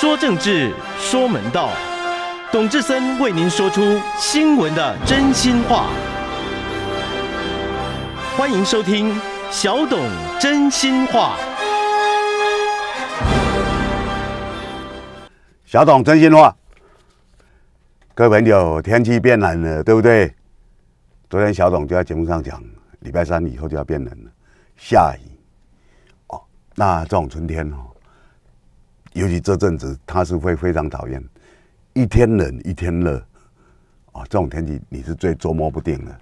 说政治，说门道，董志森为您说出新闻的真心话。欢迎收听小董真心话。小董真心话，各位朋友，天气变冷了，对不对？昨天小董就在节目上讲，礼拜三以后就要变冷了，下雨哦。那这种春天哦。尤其这阵子，他是会非常讨厌，一天冷一天热，啊，这种天气你是最捉摸不定的，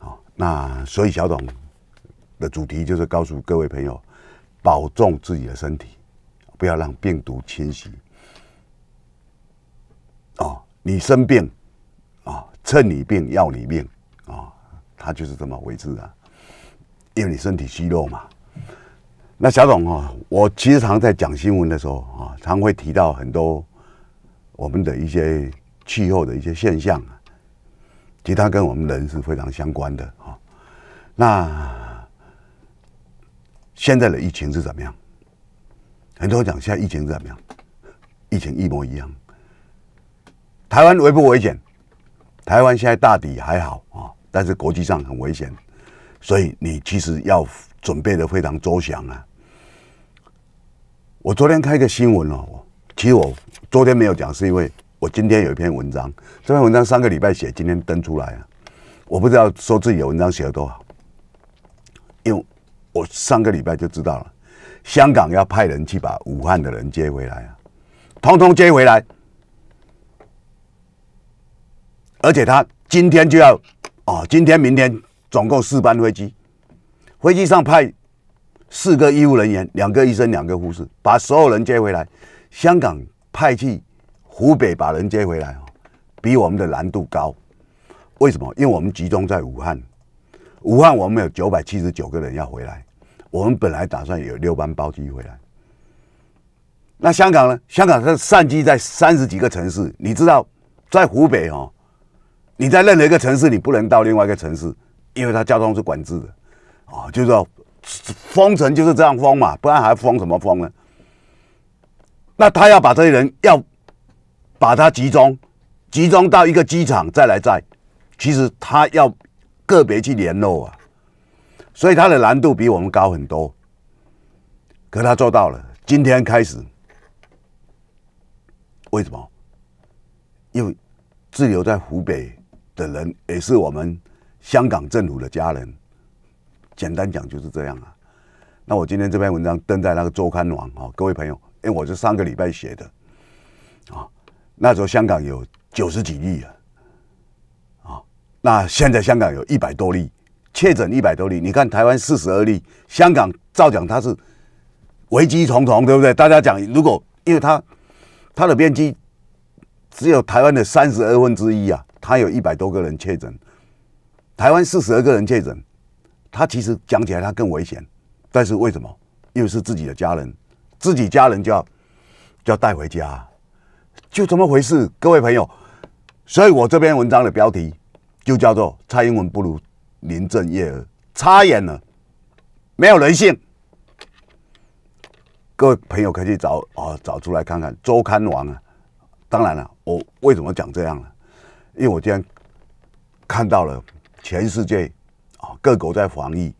啊，那所以小董的主题就是告诉各位朋友，保重自己的身体，不要让病毒侵袭，啊，你生病，啊，趁你病要你命，啊，他就是这么为之啊，因为你身体虚弱嘛。那小董啊，我其实常在讲新闻的时候啊，常会提到很多我们的一些气候的一些现象，其实它跟我们人是非常相关的啊。那现在的疫情是怎么样？很多人讲现在疫情怎么样？疫情一模一样。台湾危不危险？台湾现在大抵还好啊，但是国际上很危险，所以你其实要准备的非常周详啊。我昨天看一个新闻哦，其实我昨天没有讲，是因为我今天有一篇文章，这篇文章上个礼拜写，今天登出来啊，我不知道说自己文章写的多好，因为我上个礼拜就知道了，香港要派人去把武汉的人接回来啊，通通接回来，而且他今天就要，啊，今天明天总共四班飞机，飞机上派。四个医务人员，两个医生，两个护士，把所有人接回来。香港派去湖北把人接回来，比我们的难度高。为什么？因为我们集中在武汉，武汉我们有九百七十九个人要回来，我们本来打算有六班包机回来。那香港呢？香港是散机在三十几个城市，你知道，在湖北哦，你在任何一个城市，你不能到另外一个城市，因为它交通是管制的，啊，就是说。封城就是这样封嘛，不然还封什么封呢？那他要把这些人，要把他集中，集中到一个机场再来载，其实他要个别去联络啊，所以他的难度比我们高很多。可他做到了，今天开始，为什么？因为滞留在湖北的人也是我们香港政府的家人。简单讲就是这样啊。那我今天这篇文章登在那个周刊网啊，各位朋友，因为我是上个礼拜写的啊。那时候香港有九十几例啊，啊，那现在香港有一百多例确诊，一百多例。你看台湾四十二例，香港照讲它是危机重重，对不对？大家讲，如果因为它它的面积只有台湾的三十二分之一啊，它有一百多个人确诊，台湾四十二个人确诊。他其实讲起来他更危险，但是为什么？因为是自己的家人，自己家人就要就要带回家，就这么回事，各位朋友。所以我这篇文章的标题就叫做“蔡英文不如林正业”，插眼了，没有人性。各位朋友可以去找啊，找出来看看周刊网啊。当然了，我为什么讲这样呢？因为我今天看到了全世界。各国在防疫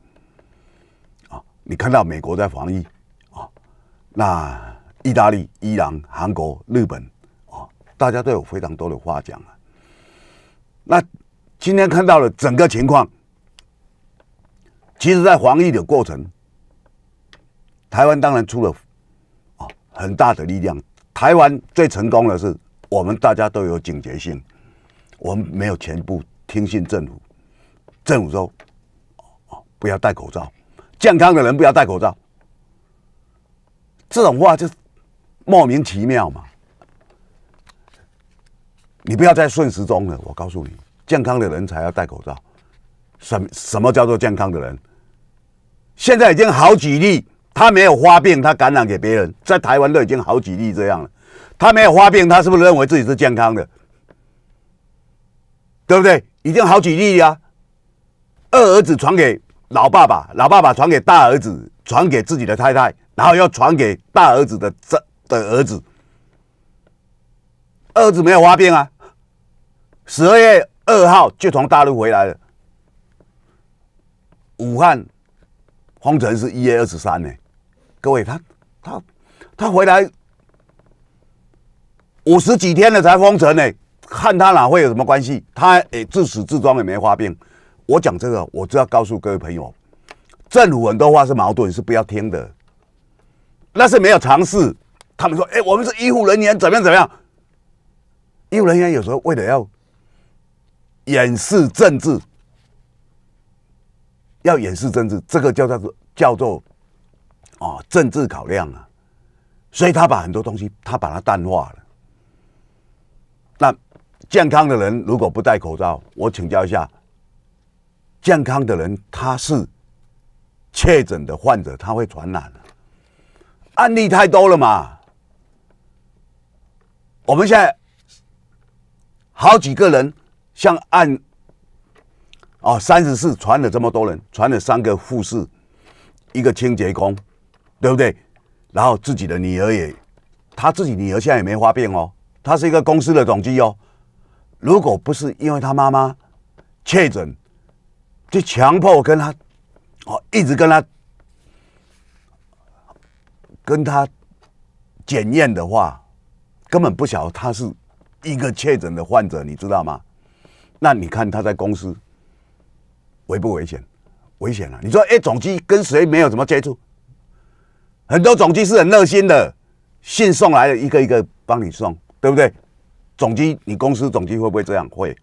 啊，你看到美国在防疫啊，那意大利、伊朗、韩国、日本啊，大家都有非常多的话讲啊。那今天看到了整个情况，其实，在防疫的过程，台湾当然出了啊很大的力量。台湾最成功的是，我们大家都有警觉性，我们没有全部听信政府，政府说。不要戴口罩，健康的人不要戴口罩，这种话就莫名其妙嘛。你不要再顺时钟了，我告诉你，健康的人才要戴口罩。什什么叫做健康的人？现在已经好几例，他没有发病，他感染给别人，在台湾都已经好几例这样了。他没有发病，他是不是认为自己是健康的？对不对？已经好几例啊，二儿子传给。老爸爸，老爸爸传给大儿子，传给自己的太太，然后要传给大儿子的这的儿子。儿子没有发病啊，十二月二号就从大陆回来了。武汉封城是一月二十三呢，各位，他他他回来五十几天了才封城呢，看他哪会有什么关系？他哎，自始至终也没发病。我讲这个，我就要告诉各位朋友，政府很多话是矛盾，是不要听的。那是没有尝试。他们说：“哎，我们是医护人员，怎么样怎么样？”医护人员有时候为了要掩饰政治，要掩饰政治，这个叫做叫做啊政治考量啊。所以他把很多东西，他把它淡化了。那健康的人如果不戴口罩，我请教一下。健康的人，他是确诊的患者，他会传染案例太多了嘛？我们现在好几个人像按哦，三十四传了这么多人，传了三个护士，一个清洁工，对不对？然后自己的女儿也，他自己女儿现在也没发病哦，他是一个公司的总机哦。如果不是因为他妈妈确诊，就强迫我跟他哦，一直跟他跟他检验的话，根本不晓得他是一个确诊的患者，你知道吗？那你看他在公司危不危险？危险了！你说哎，总机跟谁没有什么接触？很多总机是很热心的，信送来的一个一个帮你送，对不对？总机，你公司总机会不会这样？会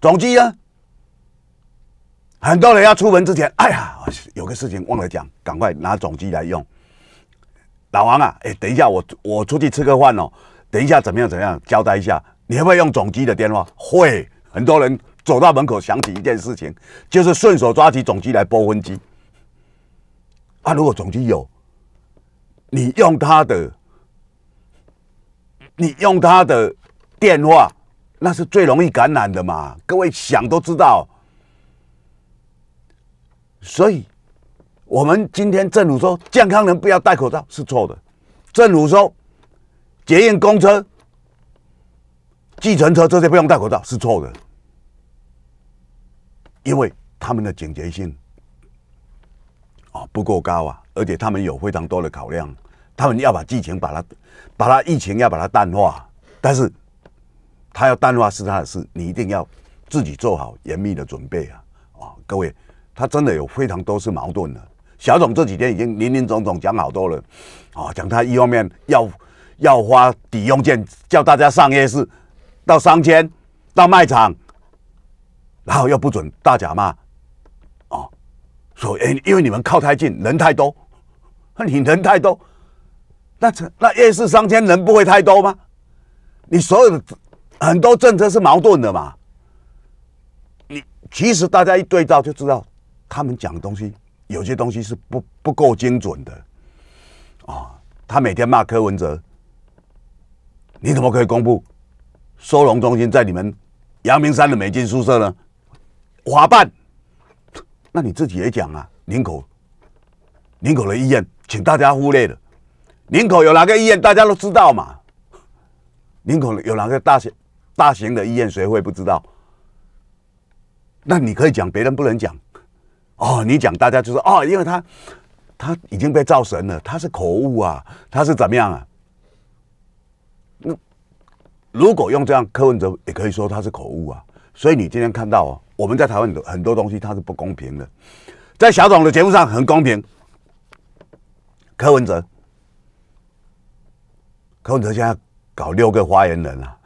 总机啊。很多人要出门之前，哎呀，有个事情忘了讲，赶快拿总机来用。老王啊，哎，等一下，我我出去吃个饭哦，等一下怎么样？怎么样交代一下？你会用总机的电话？会。很多人走到门口，想起一件事情，就是顺手抓起总机来拨分机。啊，如果总机有，你用他的，你用他的电话，那是最容易感染的嘛？各位想都知道。所以，我们今天政府说，健康人不要戴口罩是错的；政府说，捷运公车、计程车这些不用戴口罩是错的，因为他们的警觉性啊不够高啊，而且他们有非常多的考量，他们要把疫情把它、把它疫情要把它淡化，但是他要淡化是他的事，你一定要自己做好严密的准备啊！啊，各位。他真的有非常多是矛盾的。小董这几天已经林林总总讲好多了，啊，讲他一方面要要花抵用券，叫大家上夜市，到商圈，到卖场，然后又不准大假骂，啊，说哎，因为你们靠太近，人太多，你人太多，那那夜市商圈人不会太多吗？你所有的很多政策是矛盾的嘛？你其实大家一对照就知道。他们讲的东西，有些东西是不不够精准的，啊，他每天骂柯文哲，你怎么可以公布收容中心在你们阳明山的美军宿舍呢？华办，那你自己也讲啊，宁口，宁口的医院，请大家忽略了，宁口有哪个医院大家都知道嘛？宁口有哪个大型大型的医院，谁会不知道？那你可以讲，别人不能讲。哦，你讲大家就说哦，因为他他已经被造神了，他是口误啊，他是怎么样啊？那如果用这样，柯文哲也可以说他是口误啊。所以你今天看到哦，我们在台湾的很多东西它是不公平的，在小董的节目上很公平。柯文哲，柯文哲现在搞六个发言人啊？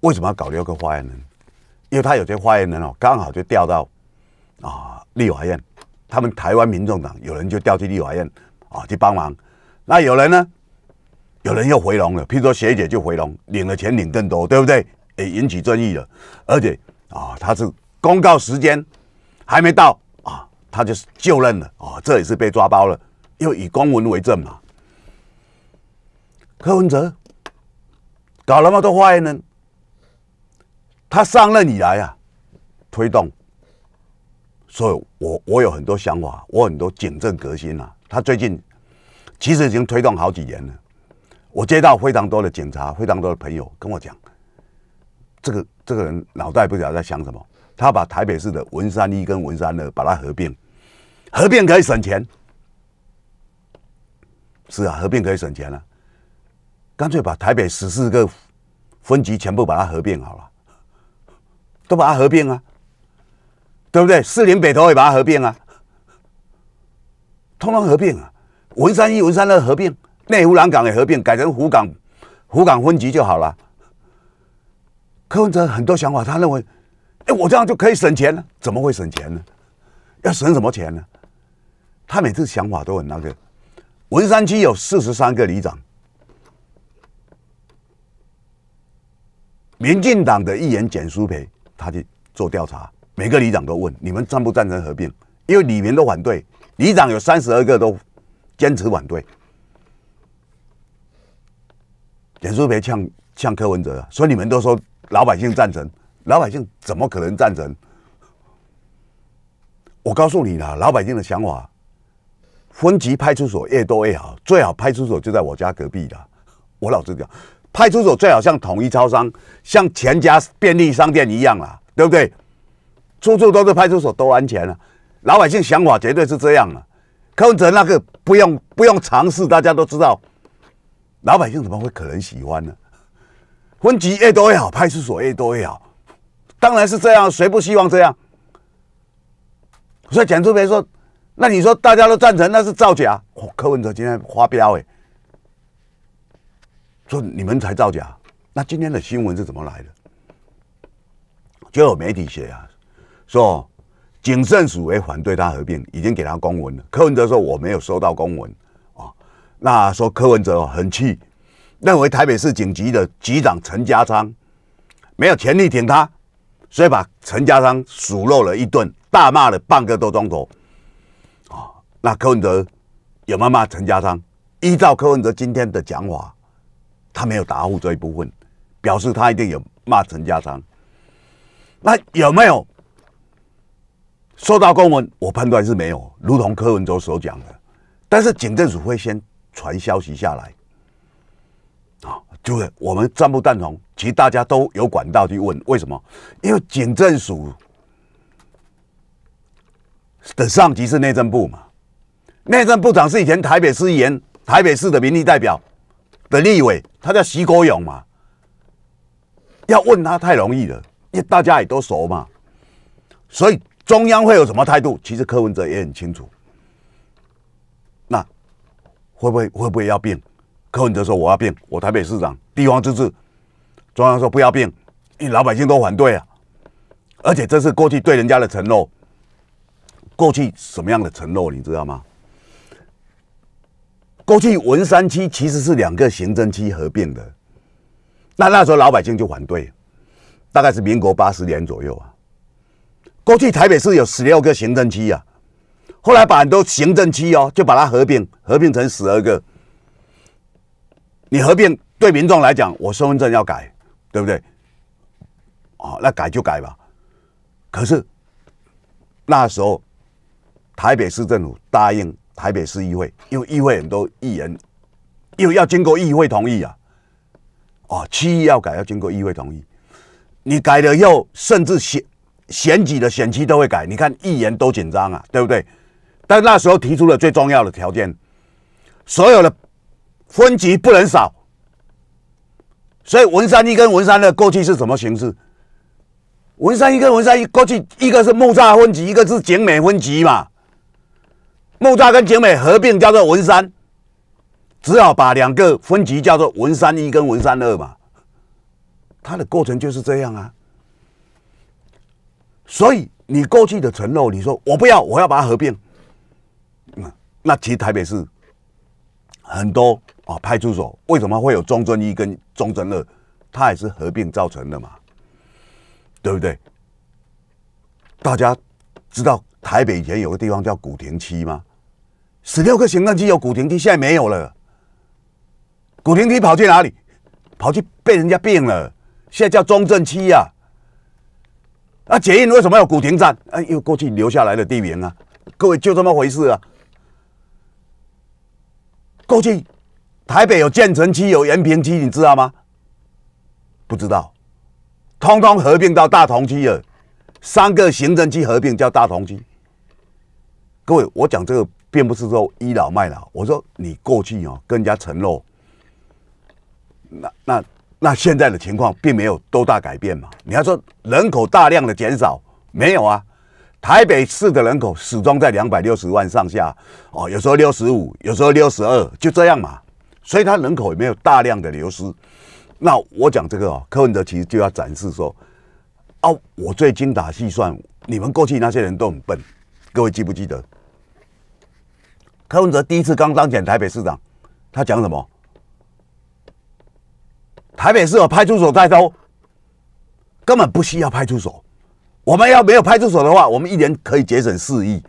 为什么要搞六个发言人？因为他有些发言人哦，刚好就调到。啊，立法院，他们台湾民众党有人就调去立法院啊，去帮忙。那有人呢，有人又回笼了，譬如说学姐就回笼，领了钱领更多，对不对？也引起争议了。而且啊，他是公告时间还没到啊，他就是就任了啊，这也是被抓包了，又以公文为证嘛。柯文哲搞了那么多花样呢，他上任以来啊，推动。所以，我我有很多想法，我很多警政革新啊。他最近其实已经推动好几年了。我接到非常多的警察，非常多的朋友跟我讲，这个这个人脑袋不晓得在想什么。他把台北市的文山一跟文山二把它合并，合并可以省钱。是啊，合并可以省钱了。干脆把台北十四个分局全部把它合并好了，都把它合并啊。对不对？四零北头也把它合并啊，通通合并啊。文山一、文山二合并，内湖南港也合并，改成湖港湖港分局就好了。柯文哲很多想法，他认为，哎，我这样就可以省钱了？怎么会省钱呢？要省什么钱呢？他每次想法都很那个。文山区有四十三个里长，民进党的议员简淑培，他去做调查。每个里长都问你们赞不赞成合并？因为里面都反对，里长有三十二个都坚持反对。连淑培呛呛柯文哲，说你们都说老百姓赞成，老百姓怎么可能赞成？我告诉你啦，老百姓的想法，分级派出所越多越好，最好派出所就在我家隔壁的。我老实讲，派出所最好像统一超商、像全家便利商店一样啦，对不对？处处都是派出所都安全了，老百姓想法绝对是这样了。柯文哲那个不用不用尝试，大家都知道，老百姓怎么会可能喜欢呢？分局越多越好，派出所越多越好，当然是这样，谁不希望这样？所以蒋助别说：“那你说大家都赞成，那是造假。”柯文哲今天花标诶，说你们才造假，那今天的新闻是怎么来的？就有媒体写啊。说谨慎署为反对他合并，已经给他公文了。柯文哲说我没有收到公文啊，那说柯文哲很气，认为台北市警局的局长陈家昌没有全力挺他，所以把陈家昌数落了一顿，大骂了半个多钟头啊。那柯文哲有没有骂陈家昌？依照柯文哲今天的讲法，他没有答复这一部分，表示他一定有骂陈家昌。那有没有？收到公文，我判断是没有，如同柯文哲所讲的。但是警政署会先传消息下来，啊，就是我们赞不赞同？其实大家都有管道去问，为什么？因为警政署的上级是内政部嘛，内政部长是以前台北市议员、台北市的民意代表的立委，他叫徐国勇嘛，要问他太容易了，因为大家也都熟嘛，所以。中央会有什么态度？其实柯文哲也很清楚。那会不会会不会要变？柯文哲说：“我要变，我台北市长，地方自治。”中央说：“不要变，因为老百姓都反对啊。”而且这是过去对人家的承诺。过去什么样的承诺你知道吗？过去文山区其实是两个行政区合并的，那那时候老百姓就反对，大概是民国八十年左右啊。过去台北市有十六个行政区啊，后来把很多行政区哦，就把它合并，合并成十二个。你合并对民众来讲，我身份证要改，对不对？哦，那改就改吧。可是那时候台北市政府答应台北市议会，因为议会很多议员又要经过议会同意啊，哦，区域要改要经过议会同意，你改了以后，甚至写。选举的选期都会改，你看议员都紧张啊，对不对？但那时候提出了最重要的条件，所有的分级不能少。所以文山一跟文山二过去是什么形式？文山一跟文山一过去一个是木栅分级，一个是景美分级嘛。木栅跟景美合并叫做文山，只好把两个分级叫做文山一跟文山二嘛。它的过程就是这样啊。所以你过去的承诺，你说我不要，我要把它合并。那那其实台北市很多啊派出所，为什么会有中正一跟中正二？它也是合并造成的嘛，对不对？大家知道台北以前有个地方叫古亭区吗？十六个行政区有古亭区，现在没有了。古亭区跑去哪里？跑去被人家并了，现在叫中正区呀。啊，捷运为什么有古亭站？啊，因为过去留下来的地名啊。各位就这么回事啊。过去台北有建成区、有延平区，你知道吗？不知道，通通合并到大同区了。三个行政区合并叫大同区。各位，我讲这个并不是说倚老卖老，我说你过去哦，跟人家承诺，那那。那现在的情况并没有多大改变嘛？你要说人口大量的减少没有啊？台北市的人口始终在两百六十万上下哦，有时候六十五，有时候六十二，就这样嘛。所以它人口也没有大量的流失。那我讲这个哦，柯文哲其实就要展示说，哦，我最精打细算，你们过去那些人都很笨。各位记不记得，柯文哲第一次刚当选台北市长，他讲什么？台北市有派出所在都根本不需要派出所。我们要没有派出所的话，我们一年可以节省四亿。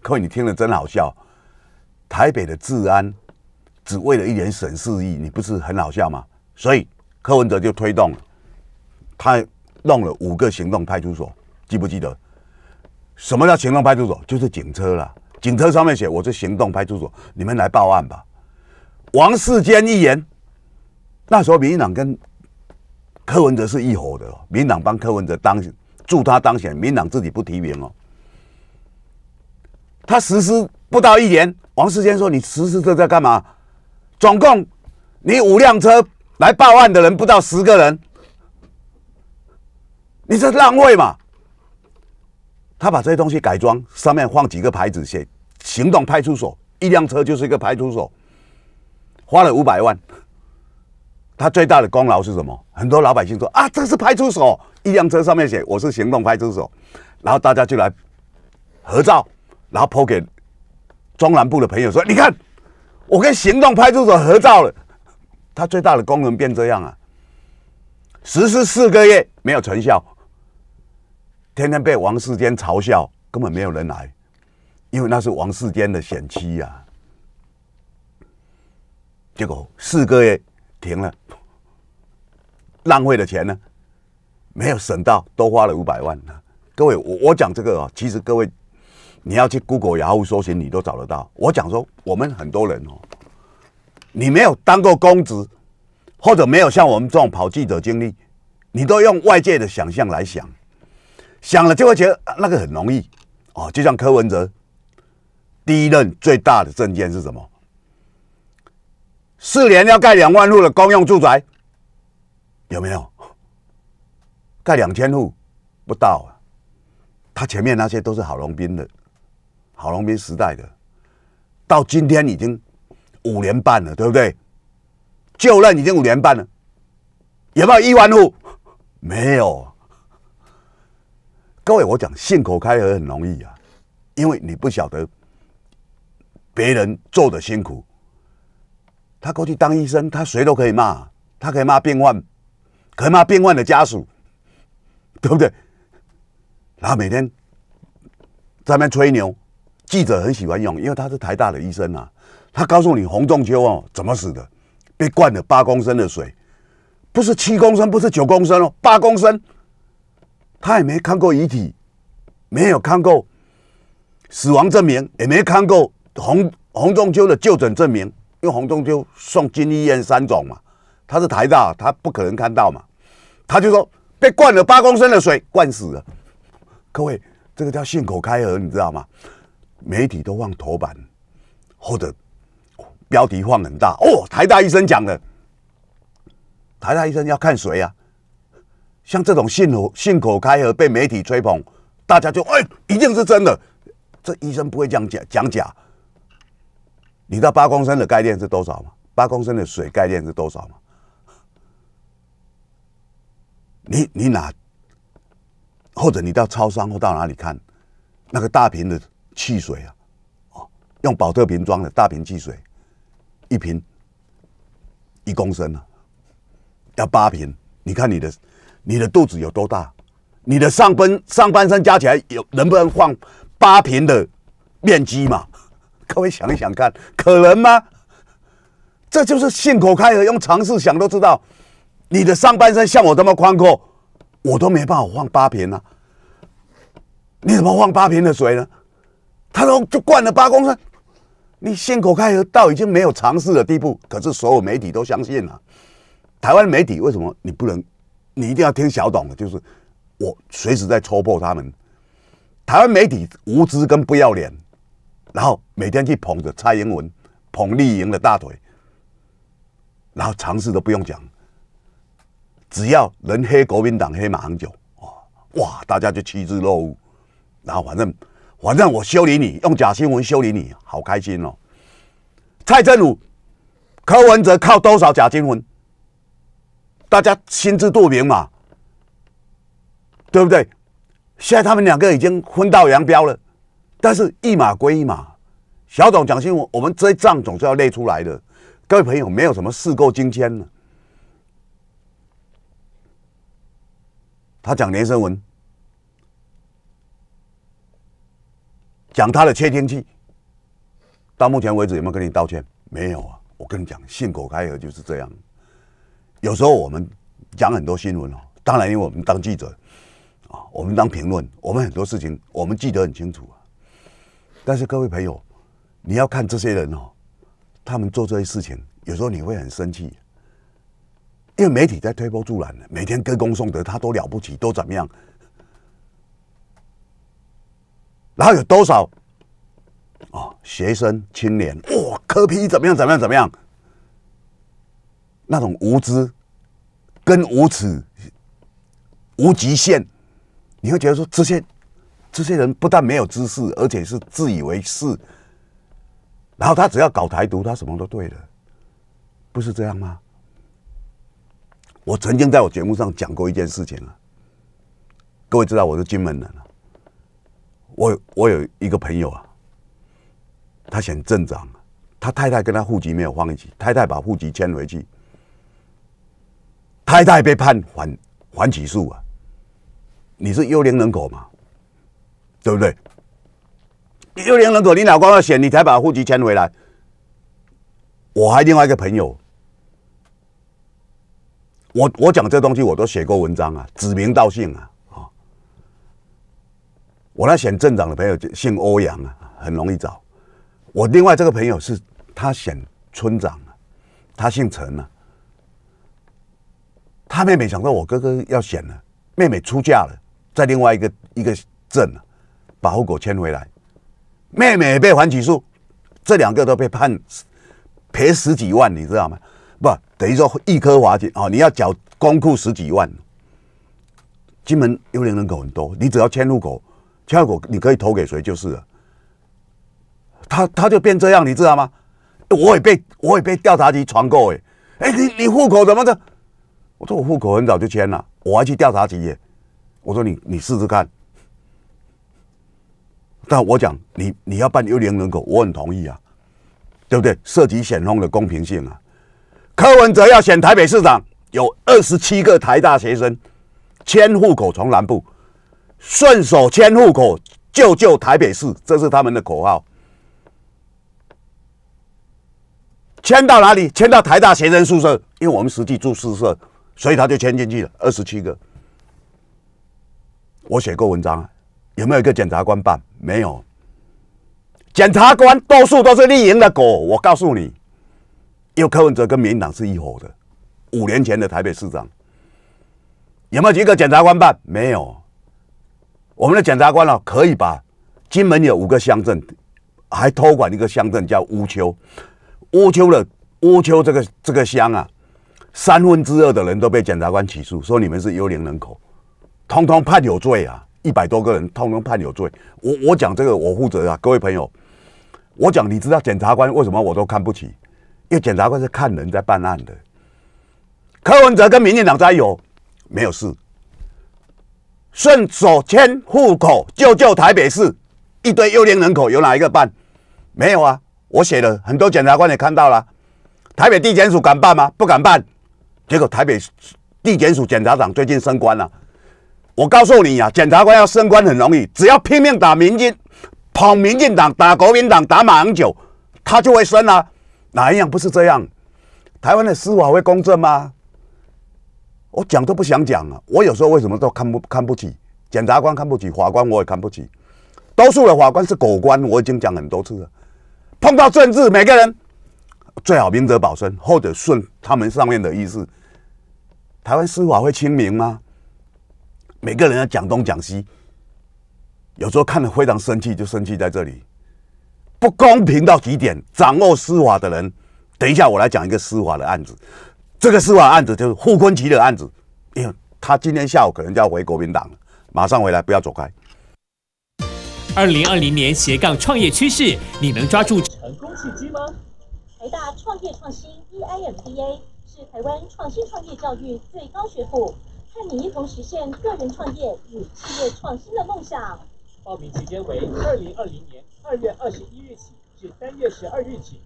各位，你听了真好笑，台北的治安只为了一点省四亿，你不是很好笑吗？所以柯文哲就推动了，他弄了五个行动派出所，记不记得？什么叫行动派出所？就是警车了，警车上面写我是行动派出所，你们来报案吧。王世坚一言。那时候，民党跟柯文哲是一伙的。民党帮柯文哲当助他当选，民党自己不提名哦。他实施不到一年，王世坚说：“你实施这在干嘛？总共你五辆车来报案的人不到十个人，你是浪费嘛？”他把这些东西改装，上面放几个牌子写“行动派出所”，一辆车就是一个派出所，花了五百万。他最大的功劳是什么？很多老百姓说啊，这个是派出所，一辆车上面写“我是行动派出所”，然后大家就来合照，然后抛给中南部的朋友说：“你看，我跟行动派出所合照了。”他最大的功能变这样啊！实施四个月没有成效，天天被王世坚嘲笑，根本没有人来，因为那是王世坚的选区呀。结果四个月。停了，浪费的钱呢？没有省到，多花了五百万。各位，我我讲这个哦，其实各位，你要去 Google 牙 a 搜寻，你都找得到。我讲说，我们很多人哦，你没有当过公职，或者没有像我们这种跑记者经历，你都用外界的想象来想，想了就会觉得那个很容易哦。就像柯文哲第一任最大的证件是什么？四年要盖两万户的公用住宅，有没有？盖两千户不到，啊，他前面那些都是郝龙斌的，郝龙斌时代的，到今天已经五年半了，对不对？就任已经五年半了，有没有一万户？没有。各位，我讲信口开河很容易啊，因为你不晓得别人做的辛苦。他过去当医生，他谁都可以骂，他可以骂病患，可以骂病患的家属，对不对？然后每天在那边吹牛，记者很喜欢用，因为他是台大的医生啊。他告诉你洪仲丘哦，怎么死的？被灌了八公升的水，不是七公升，不是九公升哦，八公升。他也没看过遗体，没有看过死亡证明，也没看过洪洪仲丘的就诊证明。因为洪仲丘送金医院三种嘛，他是台大，他不可能看到嘛，他就说被灌了八公升的水灌死了。各位，这个叫信口开河，你知道吗？媒体都放头版，或者标题放很大哦。台大医生讲的，台大医生要看谁啊？像这种信口信口开河被媒体吹捧，大家就哎一定是真的，这医生不会讲假讲假。你知道八公升的概念是多少吗？八公升的水概念是多少吗？你你哪，或者你到超商或到哪里看那个大瓶的汽水啊，哦，用保特瓶装的大瓶汽水，一瓶一公升呢，要八瓶。你看你的你的肚子有多大？你的上半上半身加起来有能不能放八瓶的面积嘛？各位想一想看，可能吗？这就是信口开河，用常识想都知道，你的上半身像我这么宽阔，我都没办法放八瓶啊。你怎么放八瓶的水呢？他说就灌了八公升。你信口开河到已经没有常识的地步，可是所有媒体都相信了。台湾媒体为什么？你不能，你一定要听小董的，就是我随时在戳破他们。台湾媒体无知跟不要脸。然后每天去捧着蔡英文、捧丽颖的大腿，然后尝试都不用讲，只要能黑国民党、黑马航九哇，大家就趋之若鹜。然后反正反正我修理你，用假新闻修理你好开心哦。蔡正府、柯文哲靠多少假新闻，大家心知肚明嘛，对不对？现在他们两个已经分道扬镳了。但是一码归一码，小董讲新闻，我们这一账总是要列出来的。各位朋友，没有什么事过境天的。他讲连声文，讲他的窃听器，到目前为止有没有跟你道歉？没有啊！我跟你讲，信口开河就是这样。有时候我们讲很多新闻哦，当然因为我们当记者啊，我们当评论，我们很多事情我们记得很清楚啊。但是各位朋友，你要看这些人哦，他们做这些事情，有时候你会很生气，因为媒体在推波助澜，每天歌功颂德，他多了不起，都怎么样？然后有多少哦，学生青年哇，科皮怎么样，怎么样，怎么样？那种无知、跟无耻、无极限，你会觉得说这些。这些人不但没有知识，而且是自以为是。然后他只要搞台独，他什么都对了，不是这样吗？我曾经在我节目上讲过一件事情啊，各位知道我是金门啊，我我有一个朋友啊，他选镇长，他太太跟他户籍没有放一起，太太把户籍迁回去，太太被判缓缓起诉啊，你是幽灵人口吗？对不对？幽灵人口，你老光要选，你才把户籍迁回来。我还另外一个朋友，我我讲这东西我都写过文章啊，指名道姓啊，哦、我那选镇长的朋友姓欧阳啊，很容易找。我另外这个朋友是他选村长啊，他姓陈啊。他妹妹想到我哥哥要选了，妹妹出嫁了，在另外一个一个镇了。把户口迁回来，妹妹被反起诉，这两个都被判赔十几万，你知道吗？不等于说一颗华金哦，你要缴公库十几万。金门幽灵人口很多，你只要迁户口，迁户口你可以投给谁就是了。他他就变这样，你知道吗？我也被我也被调查局传过哎哎，你你户口怎么的？我说我户口很早就迁了，我还去调查局耶。我说你你试试看。但我讲你你要办幽灵人口，我很同意啊，对不对？涉及选风的公平性啊。柯文哲要选台北市长，有二十七个台大学生迁户口从南部，顺手迁户口就救台北市，这是他们的口号。迁到哪里？迁到台大学生宿舍，因为我们实际住宿舍，所以他就迁进去了二十七个。我写过文章啊。有没有一个检察官办？没有，检察官多数都是绿营的狗。我告诉你，有柯文哲跟民党是一伙的。五年前的台北市长，有没有一个检察官办？没有。我们的检察官啊，可以把金门有五个乡镇，还托管一个乡镇叫乌丘。乌丘的乌丘这个这个乡啊，三分之二的人都被检察官起诉，说你们是幽灵人口，通通判有罪啊。一百多个人通通判有罪，我我讲这个我负责啊，各位朋友，我讲你知道检察官为什么我都看不起？因为检察官是看人在办案的。柯文哲跟民进党在有没有事？顺手迁户口就就台北市一堆幽灵人口有哪一个办？没有啊，我写的很多检察官也看到了，台北地检署敢办吗？不敢办，结果台北地检署检察长最近升官了。我告诉你呀，检察官要升官很容易，只要拼命打民进，捧民进党打国民党打马英九，他就会升啊。哪一样不是这样？台湾的司法会公正吗？我讲都不想讲了。我有时候为什么都看不看不起检察官，看不起法官，我也看不起。多数的法官是狗官，我已经讲很多次了。碰到政治，每个人最好明哲保身，或者顺他们上面的意思。台湾司法会清明吗？每个人要讲东讲西，有时候看得非常生气，就生气在这里，不公平到极点。掌握司法的人，等一下我来讲一个司法的案子。这个司法案子就是傅昆奇的案子，因为他今天下午可能就要回国民党了，马上回来，不要走开。二零二零年斜杠创业趋势，你能抓住成功契机吗？台大创业创新 EIMBA 是台湾创新创业教育最高学府。和你一同实现个人创业与企业创新的梦想。报名时间为二零二零年二月二十一日起至三月十二日起，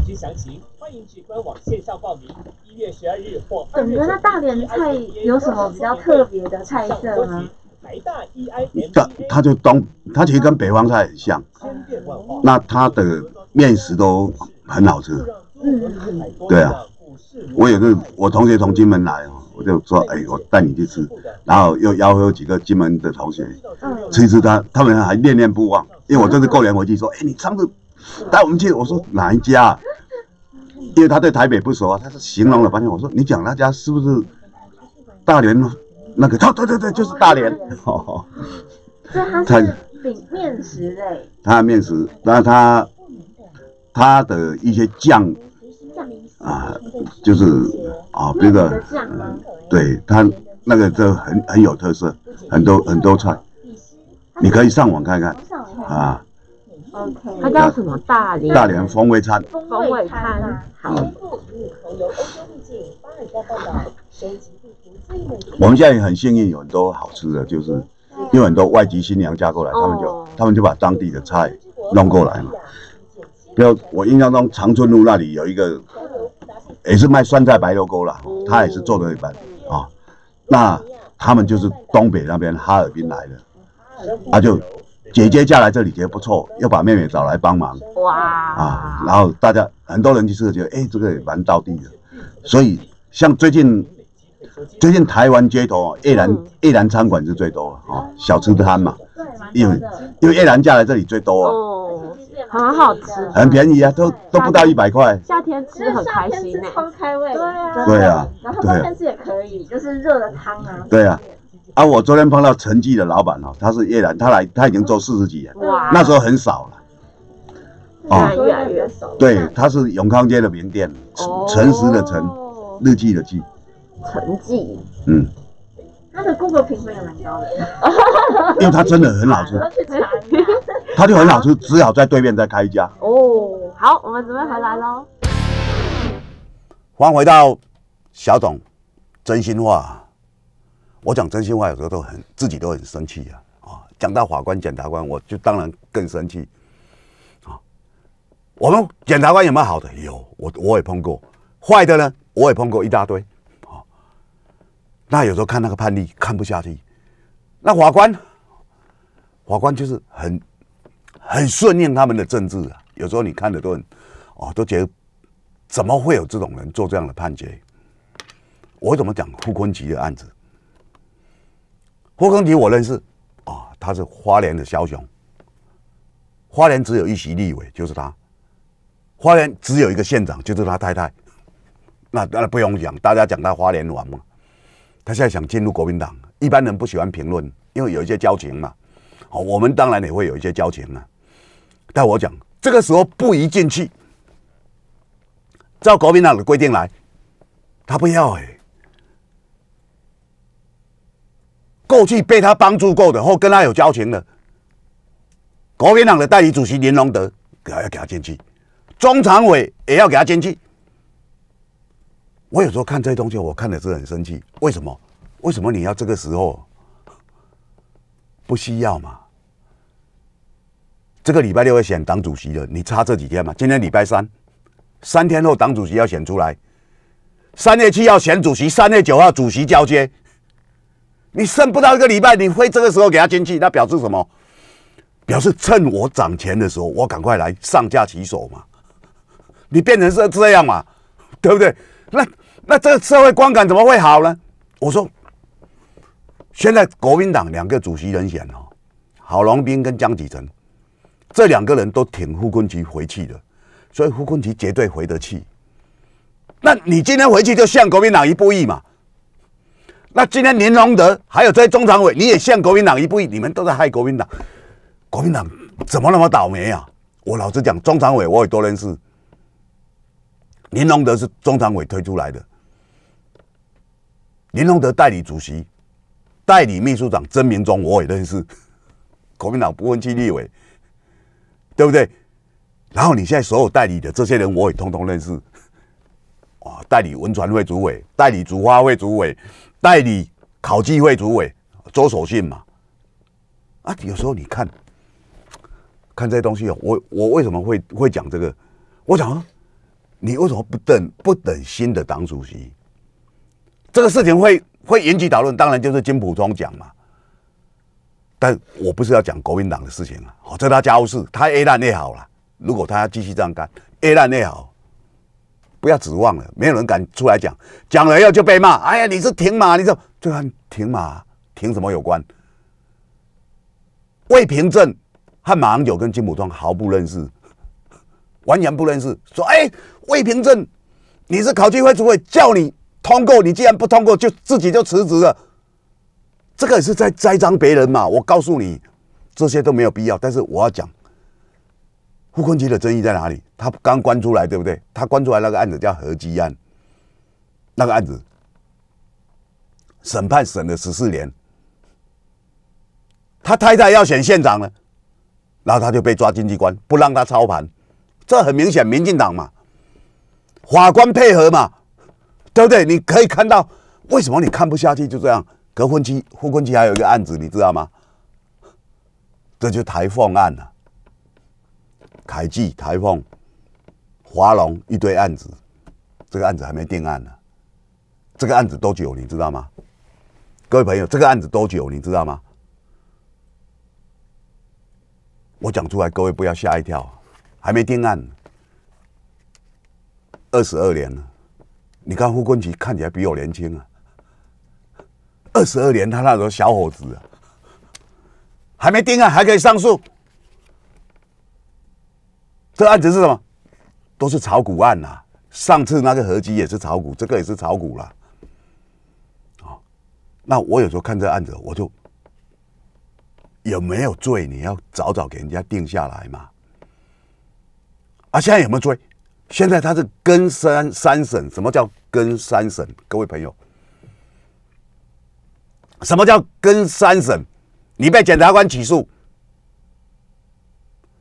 以及详情欢迎去官网线上报名。一月十二日或二月整个那大连菜有什么比较特别的菜色吗？台大 E I 年。它它就东，它其实跟北方菜很像。那它的面食都很好吃。对啊，我有个我同学从金门来哦。我就说，哎，我带你去吃，然后又邀有几个金门的同学其吃，他他们还念念不忘。因为我这次过年回去说，哎，你上次带我们去，我说哪一家？因为他对台北不熟，啊，他是形容了半天。我说你讲那家是不是大连那个？对对对，就是大连。哦，他是面食类，他面食，那他他的一些酱。啊，就是啊，别的，对他那个就很很有特色，很多很多菜，你可以上网看看啊。OK，他叫什么？大连大连风味餐，风味餐好。我们现在也很幸运，有很多好吃的，就是因为很多外籍新娘嫁过来，他们就他们就把当地的菜弄过来嘛。比如我印象中长春路那里有一个。也是卖酸菜白肉锅了，他也是做的一般啊。那他们就是东北那边哈尔滨来的，他就姐姐嫁来这里觉得不错，又把妹妹找来帮忙哇啊，然后大家很多人就是觉得哎，这个也蛮到地的。所以像最近最近台湾街头越南越南餐馆是最多啊，小吃摊嘛。因因为越南价来这里最多啊，很好吃，很便宜啊，都都不到一百块。夏天吃很开心呢，对啊，对啊，然后冬天吃也可以，就是热的汤啊。对啊，啊，我昨天碰到陈记的老板哦，他是越南，他来，他已经做四十几年，那时候很少了，现在越来越少。对，他是永康街的名店，诚实的诚，日记的记。陈记，嗯。他的工作评分也蛮高的，因为他真的很好吃。他就很好吃，只好在对面再开一家。哦，好，我们准备回来喽。欢迎回到小董，真心话。我讲真心话有时候都很自己都很生气啊，讲到法官、检察官，我就当然更生气啊。我们检察官有没有好的，有我我也碰过，坏的呢我也碰过一大堆。那有时候看那个判例看不下去，那法官，法官就是很很顺应他们的政治啊。有时候你看的都很哦，都觉得怎么会有这种人做这样的判决？我怎么讲傅坤吉的案子？霍坤吉我认识啊，他是花莲的枭雄。花莲只有一席立委就是他，花莲只有一个县长就是他太太。那那不用讲，大家讲他花莲王嘛。他现在想进入国民党，一般人不喜欢评论，因为有一些交情嘛。好，我们当然也会有一些交情啊。但我讲，这个时候不宜进去，照国民党的规定来，他不要哎。过去被他帮助过的，或跟他有交情的，国民党的代理主席林隆德要给他进去，中常委也要给他进去。我有时候看这些东西，我看的是很生气。为什么？为什么你要这个时候不需要嘛？这个礼拜六要选党主席了，你差这几天嘛？今天礼拜三，三天后党主席要选出来，三月七要选主席，三月九号主席交接，你剩不到一个礼拜，你会这个时候给他进去？那表示什么？表示趁我涨钱的时候，我赶快来上架起手嘛？你变成是这样嘛？对不对？那那这个社会观感怎么会好呢？我说，现在国民党两个主席人选哦，郝龙斌跟江启臣，这两个人都挺胡坤奇回去的，所以胡坤奇绝对回得去。那你今天回去就向国民党一步一嘛？那今天林隆德还有这些中常委，你也向国民党一步一，你们都在害国民党。国民党怎么那么倒霉啊？我老实讲，中常委我也多认识。林隆德是中常委推出来的，林隆德代理主席、代理秘书长曾明忠，我也认识，国民党不分区立委，对不对？然后你现在所有代理的这些人我也通通认识，啊，代理文传会主委、代理主发会主委、代理考纪会主委周守信嘛，啊，有时候你看，看这些东西，我我为什么会会讲这个？我讲。你为什么不等不等新的党主席？这个事情会会引起讨论，当然就是金普忠讲嘛。但我不是要讲国民党的事情啊，这是他家务事，他 A 烂 A 好了。如果他要继续这样干，A 烂 A 好，不要指望了。没有人敢出来讲，讲了以后就被骂。哎呀，你是停马，你这就和停马停什么有关？魏平正和马英九跟金普忠毫不认识，完全不认识。说哎。未凭证，你是考纪会主委，叫你通过，你既然不通过，就自己就辞职了。这个也是在栽赃别人嘛。我告诉你，这些都没有必要。但是我要讲，傅昆基的争议在哪里？他刚关出来，对不对？他关出来那个案子叫何基案，那个案子审判审了十四年。他太太要选县长了，然后他就被抓进济关，不让他操盘。这很明显，民进党嘛。法官配合嘛，对不对？你可以看到为什么你看不下去，就这样。隔婚期，复婚期还有一个案子，你知道吗？这就台风案了，凯记台风、华龙一堆案子，这个案子还没定案呢。这个案子多久你知道吗？各位朋友，这个案子多久你知道吗？我讲出来，各位不要吓一跳，还没定案。二十二年了，你看胡坤奇看起来比我年轻啊，二十二年他那时候小伙子，还没定案还可以上诉。这案子是什么？都是炒股案呐。上次那个何集也是炒股，这个也是炒股了。哦，那我有时候看这案子，我就有没有罪？你要早早给人家定下来嘛。啊，现在有没有罪？现在他是跟三三审，什么叫跟三审？各位朋友，什么叫跟三审？你被检察官起诉，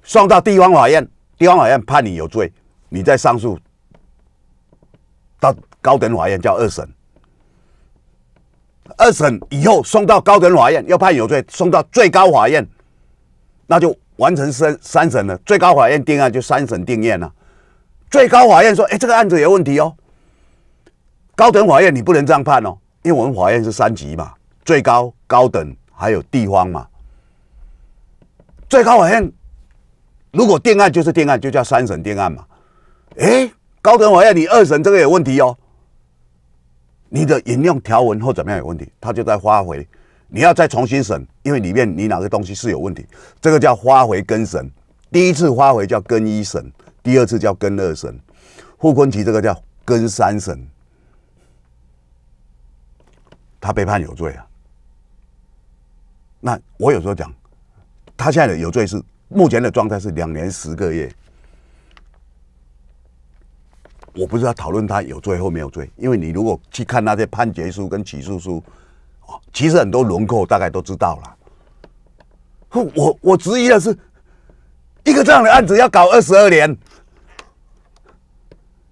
送到地方法院，地方法院判你有罪，你再上诉到高等法院叫二审，二审以后送到高等法院又判有罪，送到最高法院，那就完成三三审了。最高法院定案就三审定验了。最高法院说：“哎，这个案子有问题哦。高等法院你不能这样判哦，因为我们法院是三级嘛，最高、高等还有地方嘛。最高法院如果定案就是定案，就叫三审定案嘛。哎，高等法院你二审这个有问题哦，你的引用条文或怎么样有问题，它就在发回，你要再重新审，因为里面你哪个东西是有问题，这个叫发回更审。第一次发回叫更一审。”第二次叫跟二审，傅昆萁这个叫跟三审，他被判有罪啊。那我有时候讲，他现在的有罪是目前的状态是两年十个月。我不是要讨论他有罪或没有罪，因为你如果去看那些判决书跟起诉书，哦，其实很多轮廓大概都知道了。我我质疑的是，一个这样的案子要搞二十二年。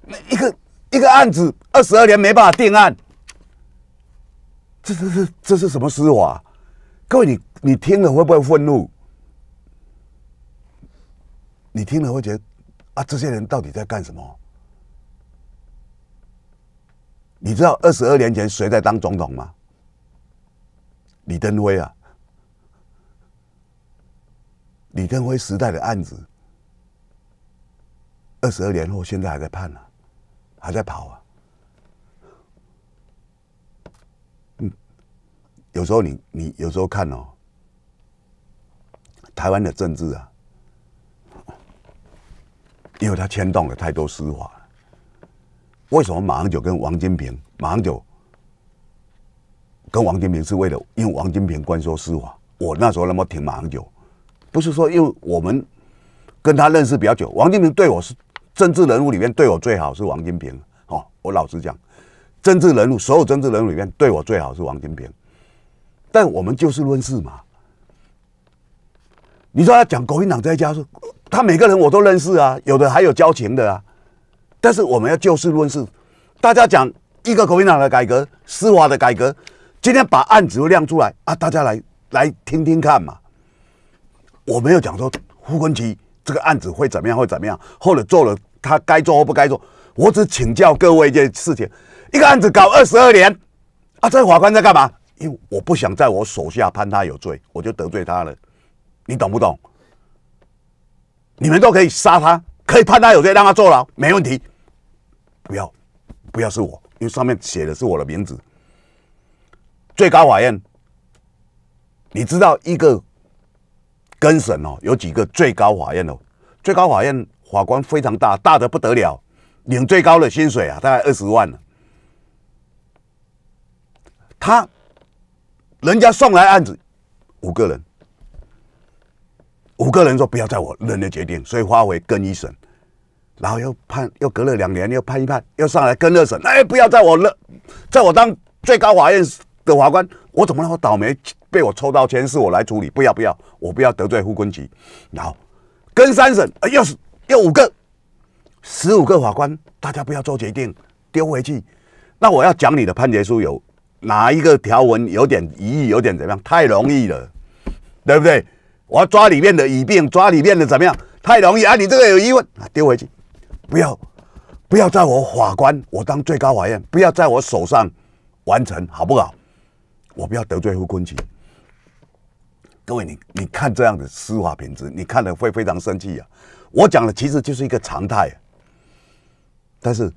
那一个一个案子二十二年没办法定案，这这这这是什么司法？各位你你听了会不会愤怒？你听了会觉得啊，这些人到底在干什么？你知道二十二年前谁在当总统吗？李登辉啊，李登辉时代的案子，二十二年后现在还在判啊。还在跑啊！嗯，有时候你你有时候看哦，台湾的政治啊，因为他牵动了太多司法。为什么马上九跟王金平，马上九跟王金平是为了因为王金平关说司法？我那时候那么挺马上九，不是说因为我们跟他认识比较久，王金平对我是。政治人物里面对我最好是王金平，哦，我老实讲，政治人物所有政治人物里面对我最好是王金平，但我们就事论事嘛。你说他讲国民党这一家，说他每个人我都认识啊，有的还有交情的啊。但是我们要就事论事，大家讲一个国民党的改革司法的改革，今天把案子都亮出来啊，大家来来听听看嘛。我没有讲说胡坤奇。这个案子会怎么样？会怎么样？或者做了，他该做或不该做，我只请教各位一件事情：一个案子搞二十二年，啊，这法官在干嘛？因为我不想在我手下判他有罪，我就得罪他了，你懂不懂？你们都可以杀他，可以判他有罪，让他坐牢，没问题。不要，不要是我，因为上面写的是我的名字。最高法院，你知道一个？跟审哦，有几个最高法院哦，最高法院法官非常大，大的不得了，领最高的薪水啊，大概二十万。他，人家送来案子，五个人，五个人说不要在我人的决定，所以发回跟一审，然后又判，又隔了两年又判一判，又上来跟二审，哎，不要在我认，在我当最高法院的法官。我怎么能说倒霉？被我抽到签是我来处理，不要不要，我不要得罪胡坤奇。然后跟三审，又是又五个，十五个法官，大家不要做决定，丢回去。那我要讲你的判决书有哪一个条文有点疑义，有点怎么样？太容易了，对不对？我要抓里面的疑病，抓里面的怎么样？太容易啊！你这个有疑问啊，丢回去，不要不要在我法官，我当最高法院，不要在我手上完成，好不好？我不要得罪胡坤奇。各位，你你看这样的司法品质，你看了会非常生气啊！我讲的其实就是一个常态。但是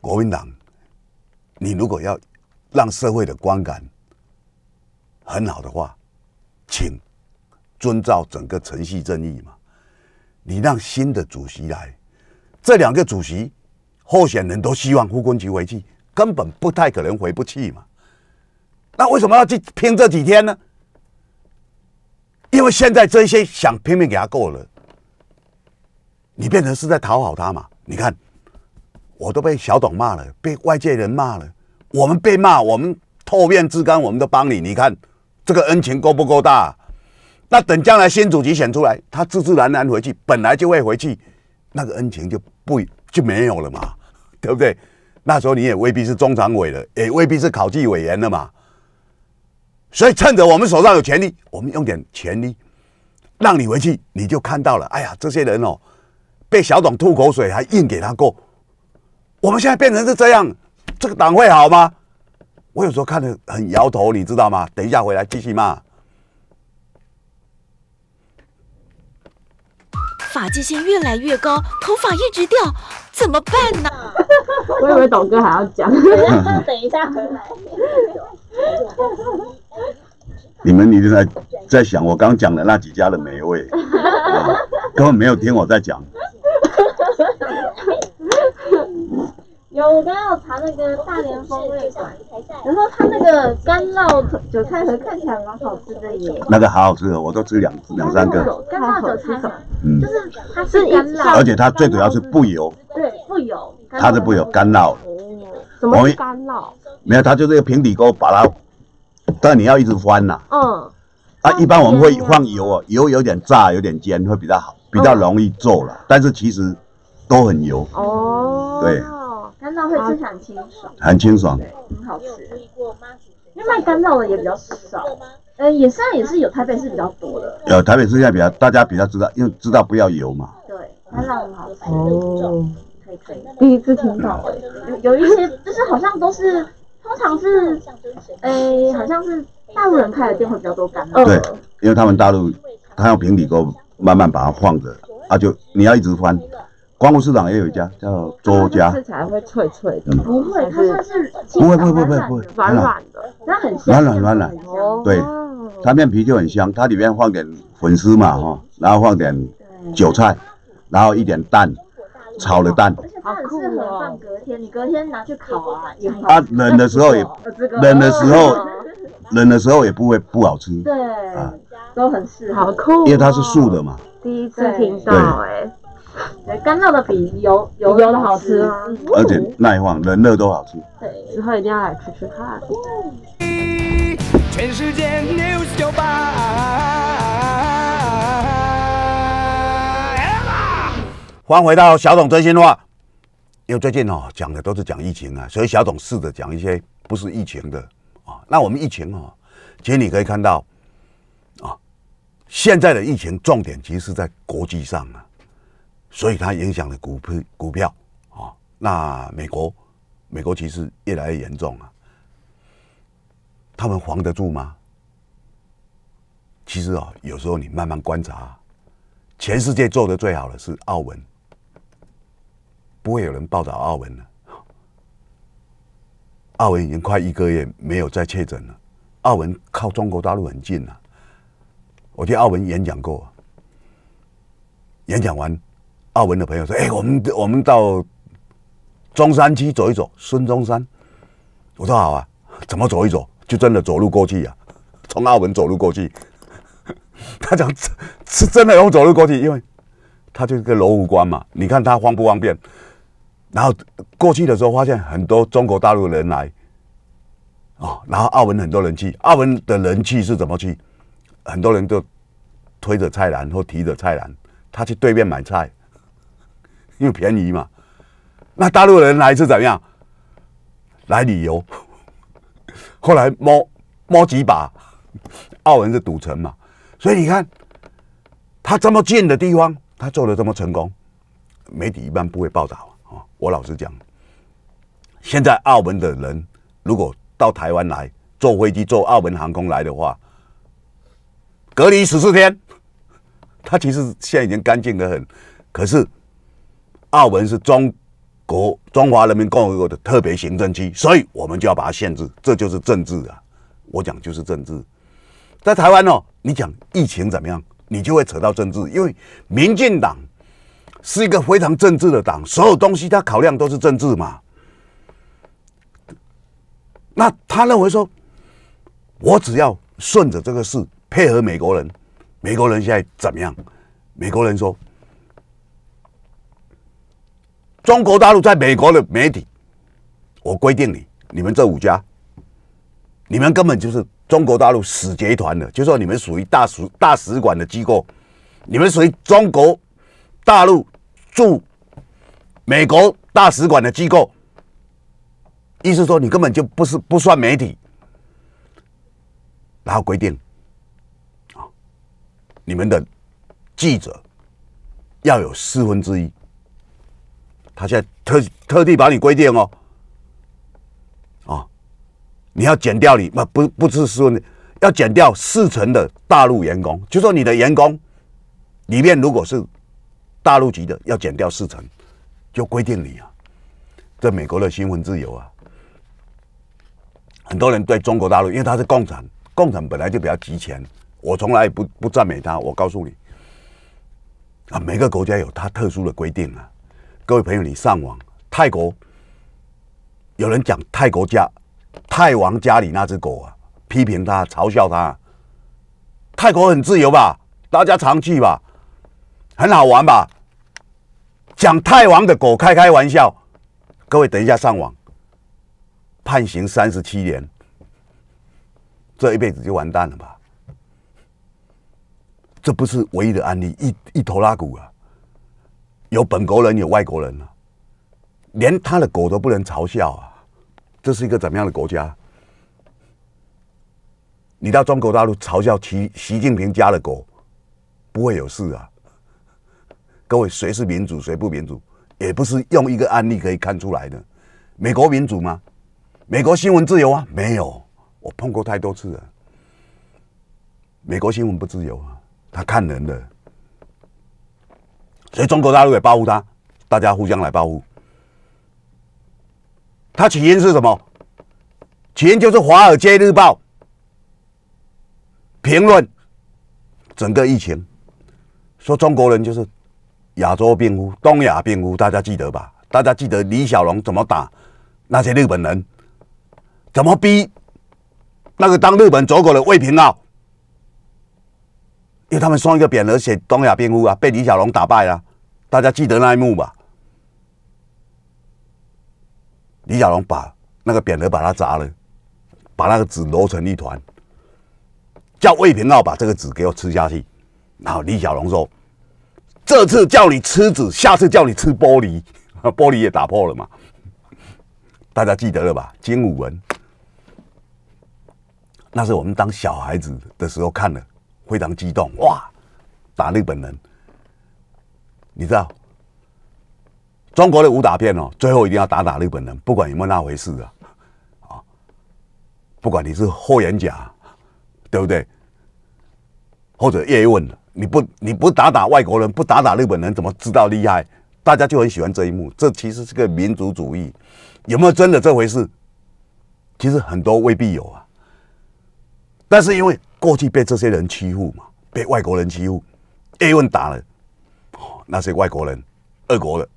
国民党，你如果要让社会的观感很好的话，请遵照整个程序正义嘛。你让新的主席来，这两个主席候选人，都希望胡坤奇回去。根本不太可能回不去嘛，那为什么要去拼这几天呢？因为现在这些想拼命给他过了，你变成是在讨好他嘛？你看，我都被小董骂了，被外界人骂了，我们被骂，我们唾面之甘，我们都帮你。你看这个恩情够不够大？那等将来新主席选出来，他自自然然回去，本来就会回去，那个恩情就不就没有了嘛，对不对？那时候你也未必是中常委了，也未必是考纪委员了嘛。所以趁着我们手上有权力，我们用点权力，让你回去，你就看到了。哎呀，这些人哦，被小董吐口水还硬给他过。我们现在变成是这样，这个党会好吗？我有时候看的很摇头，你知道吗？等一下回来继续骂。发际线越来越高，头发一直掉。怎么办呢？我以为董哥还要讲，等一下回来。你们你在在想我刚讲的那几家的美味，根本没有听我在讲。有，我刚刚有查那个大连风味馆，然后它那个干酪韭菜盒看起来蛮好吃的耶。那个好好吃的，我都吃两两三个。干好韭菜盒，嗯，就是它是干酪，而且它最主要是不油。对，不油。它是不油，干酪。哦。怎么干酪？没有，它就是一个平底锅，把它，但你要一直翻呐。嗯。啊，一般我们会放油啊，油有点炸，有点煎会比较好，比较容易做了。但是其实都很油。哦。对。干燥会吃很清爽，很清爽，很好吃。因为卖干燥的也比较少，呃，也虽也是有，台北市比较多的。有台北市现在比较大家比较知道，因为知道不要油嘛。对，干燥很好吃哦。可以，第一次听到，有有一些就是好像都是，通常是，哎，好像是大陆人开的店会比较多干燥。对，因为他们大陆他用平底锅，慢慢把它晃着，啊就你要一直翻。光谷市场也有一家叫周家。吃起来会脆脆的，不会，它它是。不会不会不会不会。软软的，它很香。软软软软对，它面皮就很香，它里面放点粉丝嘛哈，然后放点韭菜，然后一点蛋，炒的蛋。而且很适合放隔天，你隔天拿去烤啊。啊，冷的时候也冷的时候冷的时候也不会不好吃。对，啊都很适合。好酷。因为它是素的嘛。第一次听到，哎。干热的比油油油的好吃吗？而且耐放，冷热都好吃。对，之后一定要来吃吃看。迎回到小董真心话，因为最近哦讲的都是讲疫情啊，所以小董试着讲一些不是疫情的啊。那我们疫情哦，其实你可以看到啊，现在的疫情重点其实是在国际上啊。所以它影响了股票，股票啊。那美国，美国其实越来越严重了。他们防得住吗？其实啊，有时候你慢慢观察，全世界做的最好的是澳门，不会有人报道澳门了。澳门已经快一个月没有再确诊了。澳门靠中国大陆很近啊。我听澳门演讲过，演讲完。澳门的朋友说：“哎，我们我们到中山区走一走，孙中山。”我说：“好啊，怎么走一走？就真的走路过去呀，从澳门走路过去。”他讲：“是是真的用走路过去，因为他就是个罗湖关嘛。你看他方不方便？然后过去的时候，发现很多中国大陆人来，哦，然后澳门很多人去。澳门的人气是怎么去？很多人都推着菜篮或提着菜篮，他去对面买菜。”因为便宜嘛，那大陆人来是怎么样？来旅游，后来摸摸几把，澳门是赌城嘛，所以你看，他这么近的地方，他做的这么成功，媒体一般不会报道啊。我老实讲，现在澳门的人如果到台湾来，坐飞机坐澳门航空来的话，隔离十四天，他其实现在已经干净的很，可是。澳门是中国中华人民共和国的特别行政区，所以我们就要把它限制，这就是政治啊！我讲就是政治。在台湾哦，你讲疫情怎么样，你就会扯到政治，因为民进党是一个非常政治的党，所有东西他考量都是政治嘛。那他认为说，我只要顺着这个事，配合美国人，美国人现在怎么样？美国人说。中国大陆在美国的媒体，我规定你，你们这五家，你们根本就是中国大陆使节团的，就说你们属于大使大使馆的机构，你们属于中国大陆驻美国大使馆的机构，意思说你根本就不是不算媒体，然后规定，啊，你们的记者要有四分之一。他现在特特地把你规定哦，啊，你要减掉你，那不不是说要减掉四成的大陆员工，就说你的员工里面如果是大陆籍的，要减掉四成，就规定你啊，这美国的新闻自由啊，很多人对中国大陆，因为它是共产，共产本来就比较集权，我从来不不赞美他，我告诉你啊，每个国家有它特殊的规定啊。各位朋友，你上网，泰国有人讲泰国家泰王家里那只狗啊，批评他，嘲笑他。泰国很自由吧？大家常去吧，很好玩吧？讲泰王的狗开开玩笑。各位等一下上网，判刑三十七年，这一辈子就完蛋了吧？这不是唯一的案例，一一头拉骨啊。有本国人，有外国人啊。连他的狗都不能嘲笑啊！这是一个怎么样的国家？你到中国大陆嘲笑习习近平家的狗，不会有事啊？各位，谁是民主，谁不民主，也不是用一个案例可以看出来的。美国民主吗？美国新闻自由啊？没有，我碰过太多次了。美国新闻不自由啊，他看人的。所以中国大陆也保护他，大家互相来保护。他起因是什么？起因就是《华尔街日报》评论整个疫情，说中国人就是亚洲病夫、东亚病夫。大家记得吧？大家记得李小龙怎么打那些日本人，怎么逼那个当日本走狗的卫平啊？因为他们双一个扁额写东亚病夫啊，被李小龙打败了。大家记得那一幕吧？李小龙把那个扁额把它砸了，把那个纸揉成一团，叫魏平傲把这个纸给我吃下去。然后李小龙说：“这次叫你吃纸，下次叫你吃玻璃，玻璃也打破了嘛。”大家记得了吧？金武文，那是我们当小孩子的时候看的。非常激动哇！打日本人，你知道中国的武打片哦，最后一定要打打日本人，不管有没有那回事啊，啊。不管你是霍元甲，对不对？或者叶问，你不你不打打外国人，不打打日本人，怎么知道厉害？大家就很喜欢这一幕。这其实是个民族主义，有没有真的这回事？其实很多未必有啊。但是因为。过去被这些人欺负嘛，被外国人欺负，挨问打了，哦，那些外国人，二国的，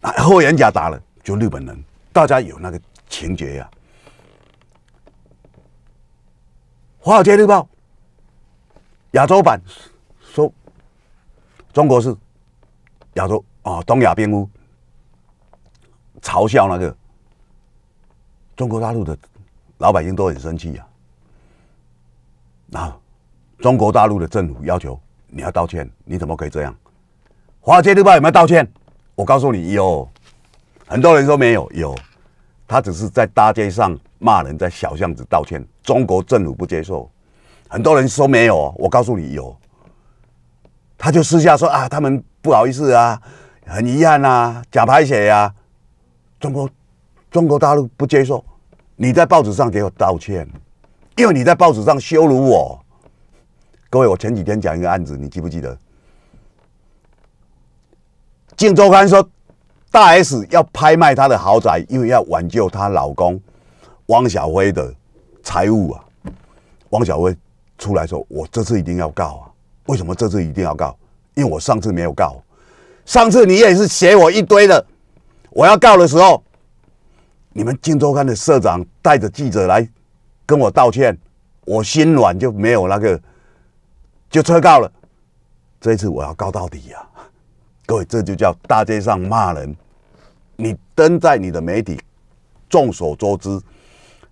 那霍元甲打了，就日本人，大家有那个情节呀。华尔街日报亚洲版说，中国是亚洲啊，东亚病夫，嘲笑那个中国大陆的，老百姓都很生气呀。那中国大陆的政府要求你要道歉，你怎么可以这样？华尔街日报有没有道歉？我告诉你，有。很多人说没有，有。他只是在大街上骂人，在小巷子道歉。中国政府不接受。很多人说没有，我告诉你有。他就私下说啊，他们不好意思啊，很遗憾啊，假拍写呀。中国中国大陆不接受，你在报纸上给我道歉。因为你在报纸上羞辱我，各位，我前几天讲一个案子，你记不记得？《金周刊》说大 S 要拍卖她的豪宅，因为要挽救她老公汪小菲的财务啊。汪小菲出来说：“我这次一定要告啊！为什么这次一定要告？因为我上次没有告，上次你也是写我一堆的，我要告的时候，你们《金周刊》的社长带着记者来。”跟我道歉，我心软就没有那个，就撤告了。这次我要告到底呀！各位，这就叫大街上骂人，你登在你的媒体，众所周知，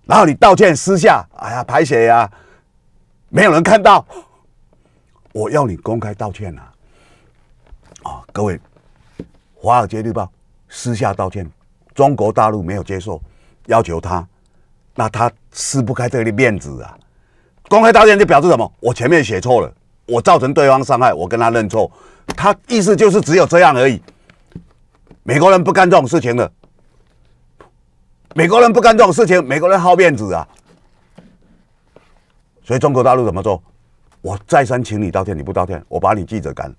然后你道歉私下，哎呀排写呀，没有人看到，我要你公开道歉呐！啊，各位，华尔街日报私下道歉，中国大陆没有接受，要求他。那他撕不开这个面子啊！公开道歉就表示什么？我前面写错了，我造成对方伤害，我跟他认错。他意思就是只有这样而已。美国人不干这种事情的，美国人不干这种事情。美国人好面子啊，所以中国大陆怎么做？我再三请你道歉，你不道歉，我把你记者干。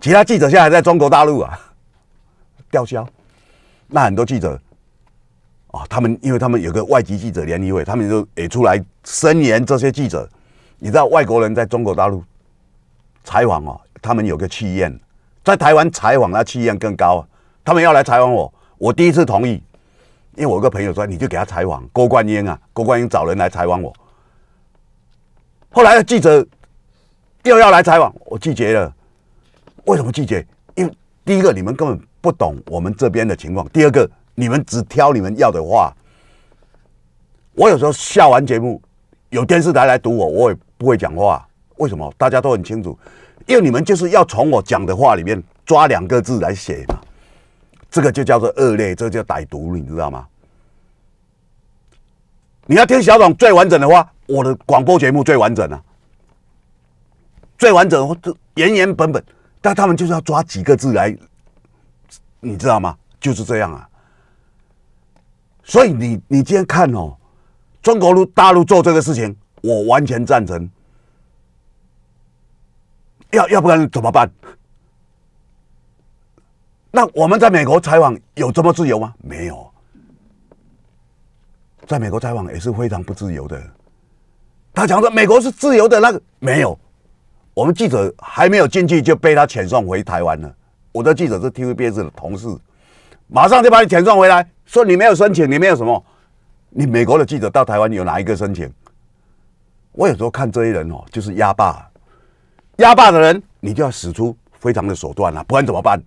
其他记者现在还在中国大陆啊，吊销。那很多记者。啊，他们因为他们有个外籍记者联谊会，他们就也出来声援这些记者。你知道外国人在中国大陆采访哦，他们有个气焰，在台湾采访那气焰更高。他们要来采访我，我第一次同意，因为我有个朋友说你就给他采访郭冠英啊，郭冠英找人来采访我。后来的记者又要来采访，我拒绝了。为什么拒绝？因第一个你们根本不懂我们这边的情况，第二个。你们只挑你们要的话。我有时候下完节目，有电视台来堵我，我也不会讲话。为什么？大家都很清楚，因为你们就是要从我讲的话里面抓两个字来写嘛。这个就叫做恶劣，这叫歹毒，你知道吗？你要听小董最完整的话，我的广播节目最完整了，最完整、原原本本。但他们就是要抓几个字来，你知道吗？就是这样啊。所以你你今天看哦，中国陆大陆做这个事情，我完全赞成。要要不然怎么办？那我们在美国采访有这么自由吗？没有，在美国采访也是非常不自由的。他讲说美国是自由的那个没有，我们记者还没有进去就被他遣送回台湾了。我的记者是 T V B s 的同事。马上就把你遣送回来，说你没有申请，你没有什么。你美国的记者到台湾有哪一个申请？我有时候看这些人哦，就是压霸，压霸的人，你就要使出非常的手段了，不然怎么办？